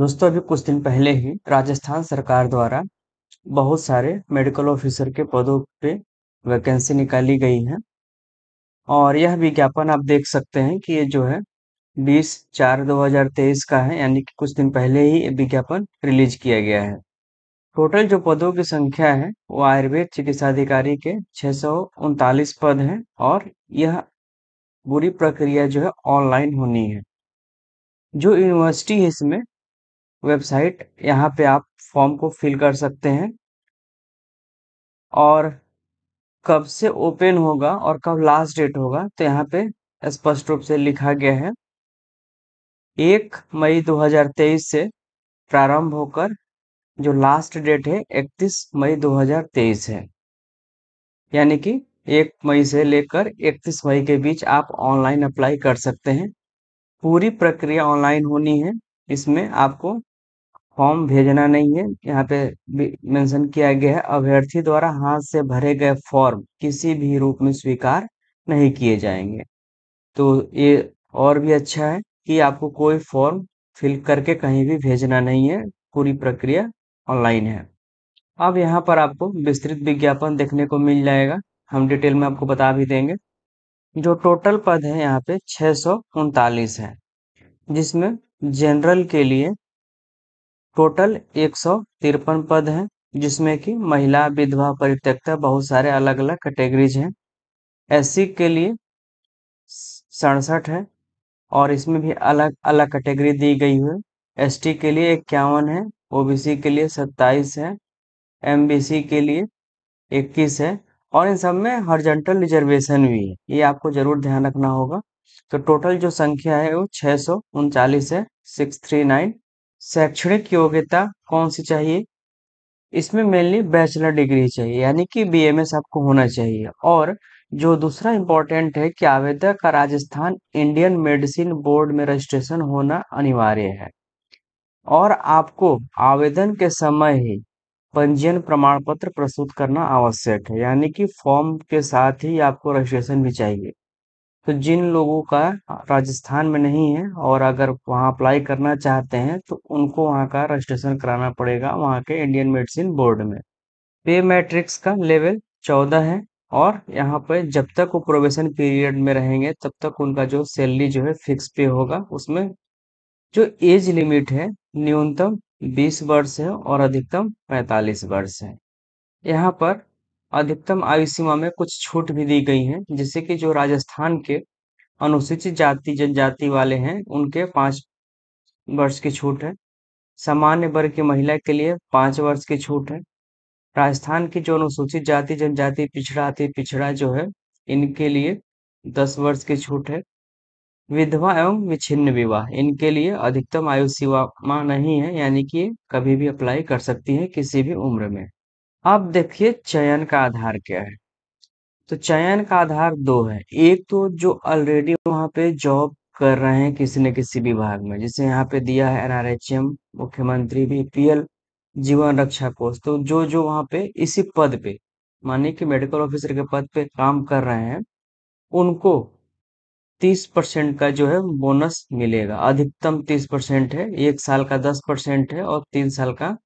दोस्तों अभी कुछ दिन पहले ही राजस्थान सरकार द्वारा बहुत सारे मेडिकल ऑफिसर के पदों पे वैकेंसी निकाली गई है और यह विज्ञापन आप देख सकते हैं कि ये जो है बीस चार दो हजार तेईस का है यानी कि कुछ दिन पहले ही विज्ञापन रिलीज किया गया है टोटल जो पदों की संख्या है वो आयुर्वेद चिकित्सा अधिकारी के छह पद हैं और यह पूरी प्रक्रिया जो है ऑनलाइन होनी है जो यूनिवर्सिटी है इसमें वेबसाइट यहाँ पे आप फॉर्म को फिल कर सकते हैं और कब से ओपन होगा और कब लास्ट डेट होगा तो यहाँ पे स्पष्ट रूप से लिखा गया है एक मई 2023 से प्रारंभ होकर जो लास्ट डेट है 31 मई 2023 है यानी कि एक मई से लेकर 31 मई के बीच आप ऑनलाइन अप्लाई कर सकते हैं पूरी प्रक्रिया ऑनलाइन होनी है इसमें आपको फॉर्म भेजना नहीं है यहाँ पे मेंशन किया गया है अभ्यर्थी द्वारा हाथ से भरे गए फॉर्म किसी भी रूप में स्वीकार नहीं किए जाएंगे तो ये और भी अच्छा है कि आपको कोई फॉर्म फिल करके कहीं भी भेजना नहीं है पूरी प्रक्रिया ऑनलाइन है अब यहाँ पर आपको विस्तृत विज्ञापन देखने को मिल जाएगा हम डिटेल में आपको बता भी देंगे जो टोटल पद है यहाँ पे छः सौ उनतालीस है जिसमें जनरल के लिए टोटल एक पद हैं जिसमें कि महिला विधवा परित्यक्ता बहुत सारे अलग अलग कैटेगरीज हैं एससी के लिए सड़सठ है और इसमें भी अलग अलग कैटेगरी दी गई है एसटी के लिए इक्यावन है ओबीसी के लिए सत्ताईस है एमबीसी के लिए इक्कीस है और इन सब में हॉर्जेंटल रिजर्वेशन भी है ये आपको जरूर ध्यान रखना होगा तो टोटल जो संख्या है वो छः सौ उनचालीस है सिक्स थ्री नाइन शैक्षणिक योग्यता कौन सी चाहिए इसमें मेनली बैचलर डिग्री चाहिए यानी कि बीएमएस आपको होना चाहिए और जो दूसरा इम्पोर्टेंट है कि आवेदक का राजस्थान इंडियन मेडिसिन बोर्ड में रजिस्ट्रेशन होना अनिवार्य है और आपको आवेदन के समय ही पंजीयन प्रमाण पत्र प्रस्तुत करना आवश्यक है यानी कि फॉर्म के साथ ही आपको रजिस्ट्रेशन भी चाहिए तो जिन लोगों का राजस्थान में नहीं है और अगर वहाँ अप्लाई करना चाहते हैं तो उनको वहाँ का रजिस्ट्रेशन कराना पड़ेगा वहाँ के इंडियन मेडिसिन बोर्ड में पे मैट्रिक्स का लेवल चौदह है और यहाँ पर जब तक वो प्रोबेशन पीरियड में रहेंगे तब तक उनका जो सैलरी जो है फिक्स पे होगा उसमें जो एज लिमिट है न्यूनतम बीस वर्ष है और अधिकतम पैंतालीस वर्ष है यहाँ पर अधिकतम आयु सीमा में कुछ छूट भी दी गई है जैसे कि जो राजस्थान के अनुसूचित जाति जनजाति वाले हैं उनके पाँच वर्ष की छूट है सामान्य वर्ग की महिला के लिए पाँच वर्ष की छूट है राजस्थान की जो अनुसूचित जाति जनजाति पिछड़ा अति पिछड़ा जो है इनके लिए दस वर्ष की छूट है विधवा एवं विच्छिन्न विवाह इनके लिए अधिकतम आयु सीमा नहीं है यानी कि कभी भी अप्लाई कर सकती है किसी भी उम्र में अब देखिए चयन का आधार क्या है तो चयन का आधार दो है एक तो जो ऑलरेडी वहां पे जॉब कर रहे हैं किसी न किसी विभाग में जैसे यहाँ पे दिया है एनआरएचएम मुख्यमंत्री बीपीएल जीवन रक्षा कोष तो जो जो वहां पे इसी पद पे मानिए कि मेडिकल ऑफिसर के पद पे काम कर रहे हैं उनको तीस परसेंट का जो है बोनस मिलेगा अधिकतम तीस परसेंट है एक साल का दस परसेंट है और तीन साल का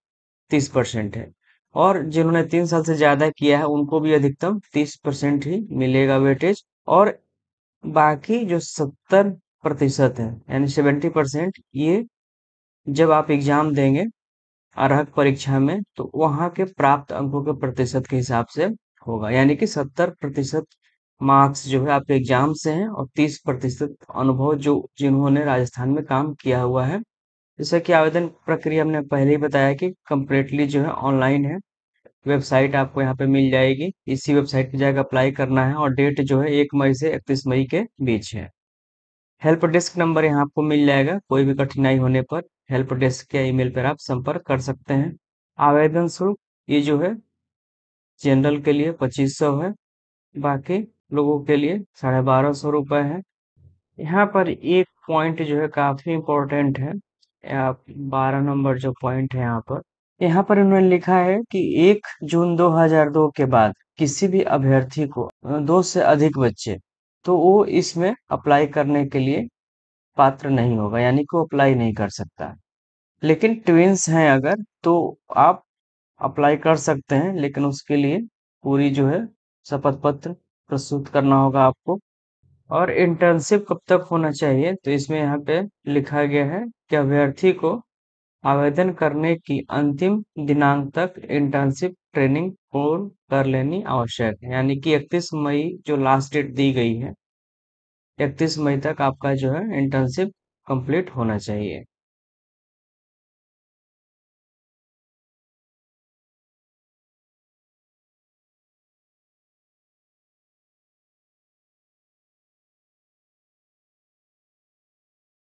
तीस परसेंट है और जिन्होंने तीन साल से ज़्यादा किया है उनको भी अधिकतम तीस परसेंट ही मिलेगा वेटेज और बाकी जो सत्तर प्रतिशत है यानी सेवेंटी परसेंट ये जब आप एग्ज़ाम देंगे अर्हक परीक्षा में तो वहाँ के प्राप्त अंकों के प्रतिशत के हिसाब से होगा यानी कि सत्तर प्रतिशत मार्क्स जो है आपके एग्जाम से हैं और तीस प्रतिशत अनुभव जो जिन्होंने राजस्थान में काम किया हुआ है जैसा कि आवेदन प्रक्रिया हमने पहले ही बताया कि कम्प्लीटली जो है ऑनलाइन है वेबसाइट आपको यहाँ पे मिल जाएगी इसी वेबसाइट पे जाकर अप्लाई करना है और डेट जो है एक मई से इकतीस मई के बीच है हेल्प डेस्क नंबर यहाँ आपको मिल जाएगा कोई भी कठिनाई होने पर हेल्प डेस्क के ईमेल पर आप संपर्क कर सकते हैं आवेदन शुल्क ये जो है जनरल के लिए पच्चीस सौ है बाकी लोगों के लिए साढ़े बारह सौ रुपये है यहाँ पर एक पॉइंट जो है काफ़ी इम्पोर्टेंट है बारह नंबर जो पॉइंट है यहाँ पर यहाँ पर उन्होंने लिखा है कि एक जून 2002 के बाद किसी भी अभ्यर्थी को दो से अधिक बच्चे तो वो इसमें अप्लाई करने के लिए पात्र नहीं होगा यानी कि अप्लाई नहीं कर सकता लेकिन ट्विंस हैं अगर तो आप अप्लाई कर सकते हैं लेकिन उसके लिए पूरी जो है शपथ पत्र प्रस्तुत करना होगा आपको और इंटर्नशिप कब तक होना चाहिए तो इसमें यहाँ पे लिखा गया है कि अभ्यर्थी को आवेदन करने की अंतिम दिनांक तक इंटर्नशिप ट्रेनिंग पूर्ण कर लेनी आवश्यक है यानी कि 31 मई जो लास्ट डेट दी गई है 31 मई तक आपका जो है इंटर्नशिप कंप्लीट होना चाहिए